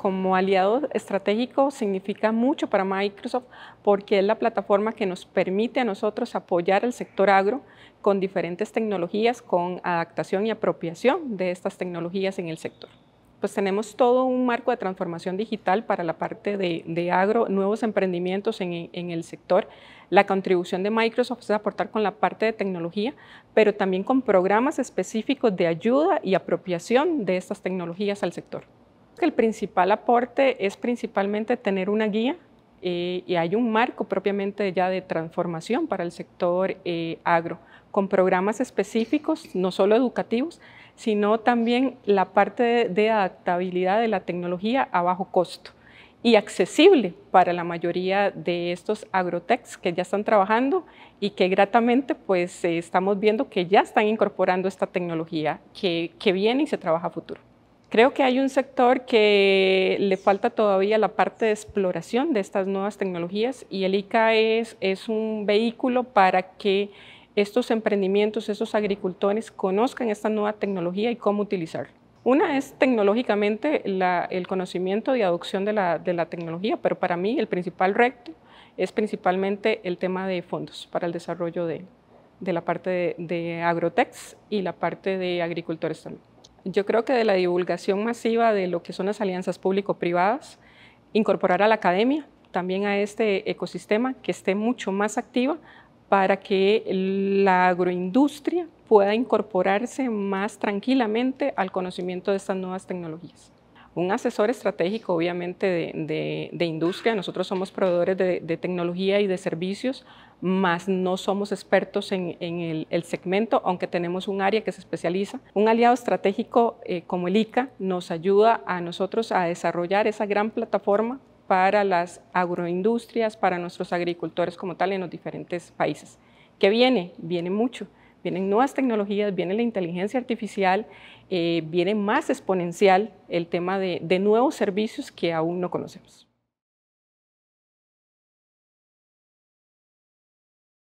como aliado estratégico significa mucho para Microsoft porque es la plataforma que nos permite a nosotros apoyar al sector agro con diferentes tecnologías, con adaptación y apropiación de estas tecnologías en el sector pues tenemos todo un marco de transformación digital para la parte de, agro, nuevos emprendimientos en, el sector. La contribución de Microsoft es aportar con la parte de tecnología, pero también con programas específicos de ayuda y apropiación de estas tecnologías al sector que el principal aporte es principalmente tener una guía eh, y hay un marco propiamente ya de transformación para el sector eh, agro, con programas específicos, no solo educativos, sino también la parte de, adaptabilidad de la tecnología a bajo costo y accesible para la mayoría de estos agrotechs que ya están trabajando y que gratamente pues eh, estamos viendo que ya están incorporando esta tecnología que, que viene y se trabaja a futuro. Creo que hay un sector que le falta todavía la parte de exploración de estas nuevas tecnologías y el ICA e es, un vehículo para que estos emprendimientos, estos agricultores conozcan esta nueva tecnología y cómo utilizarla. Una es tecnológicamente el conocimiento y adopción de la, tecnología, pero para mí el principal reto es principalmente el tema de fondos para el desarrollo de, la parte de, de agrotex y la parte de agricultores también yo creo que de la divulgación masiva de lo que son las alianzas público-privadas, incorporar a la academia también a este ecosistema que esté mucho más activa para que la agroindustria pueda incorporarse más tranquilamente al conocimiento de estas nuevas tecnologías. Un asesor estratégico, obviamente, de, industria, nosotros somos proveedores de tecnología y de servicios más no somos expertos en, el, segmento, aunque tenemos un área que se especializa. Un aliado estratégico eh, como el ICA nos ayuda a nosotros a desarrollar esa gran plataforma para las agroindustrias, para nuestros agricultores como tal en los diferentes países. ¿Qué viene? Viene mucho. Vienen nuevas tecnologías, viene la inteligencia artificial, eh, viene más exponencial el tema de nuevos servicios que aún no conocemos.